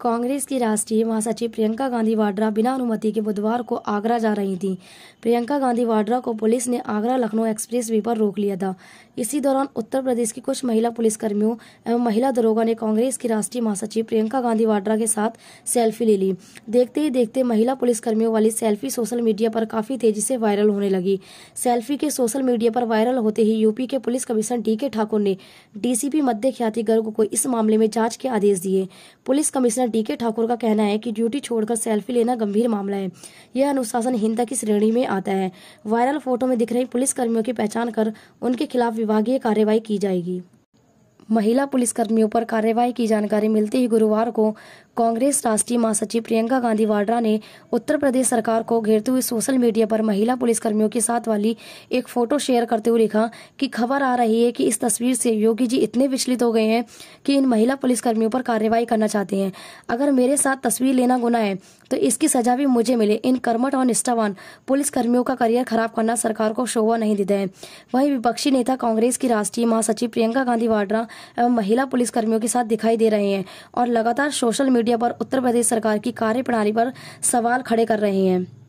कांग्रेस की राष्ट्रीय महासचिव प्रियंका गांधी वाड्रा बिना अनुमति के बुधवार को आगरा जा रही थी प्रियंका गांधी वाड्रा को पुलिस ने आगरा लखनऊ एक्सप्रेस वे पर रोक लिया था इसी दौरान उत्तर प्रदेश की कुछ महिला पुलिसकर्मियों एवं महिला दरोगा ने कांग्रेस की राष्ट्रीय महासचिव प्रियंका गांधी वाड्रा के साथ सेल्फी ले ली देखते ही देखते महिला पुलिसकर्मियों वाली सेल्फी सोशल मीडिया पर काफी तेजी से वायरल होने लगी सेल्फी के सोशल मीडिया पर वायरल होते ही यूपी के police commissioner D K Thakur ने डीसीपी मध्य ख्याति गर्ग को इस मामले में जांच के आदेश दिए पुलिस कमिश्नर पत्रकार डी के ठाकुर का कहना है कि ड्यूटी छोड़कर सेल्फी लेना गंभीर मामला है यह अनुशासनहीनता की श्रेणी में आता है वायरल फोटो में दिख रही पुलिस कर्मियों की पहचान कर उनके खिलाफ विभागीय कार्यवाही की जाएगी महिला पुलिसकर्मियों पर कार्रवाई की जानकारी मिलते ही गुरुवार को कांग्रेस राष्ट्रीय महासचिव प्रियंका गांधी वाड्रा ने उत्तर प्रदेश सरकार को घेरते हुए सोशल मीडिया पर महिला पुलिसकर्मियों के साथ वाली एक फोटो शेयर करते हुए लिखा कि खबर आ रही है कि इस तस्वीर से योगी जी इतने विचलित हो गए हैं कि इन महिला पुलिसकर्मियों पर कार्रवाई करना चाहते हैं अगर मेरे साथ तस्वीर लेना गुना है तो इसकी सजा भी मुझे मिले इन कर्मठ और निष्ठावान पुलिसकर्मियों का करियर खराब करना सरकार को शोभा नहीं देता है वहीं विपक्षी नेता कांग्रेस की राष्ट्रीय महासचिव प्रियंका गांधी वाड्रा एवं महिला पुलिसकर्मियों के साथ दिखाई दे रहे हैं और लगातार सोशल मीडिया मीडिया पर उत्तर प्रदेश सरकार की कार्यप्रणाली पर सवाल खड़े कर रहे हैं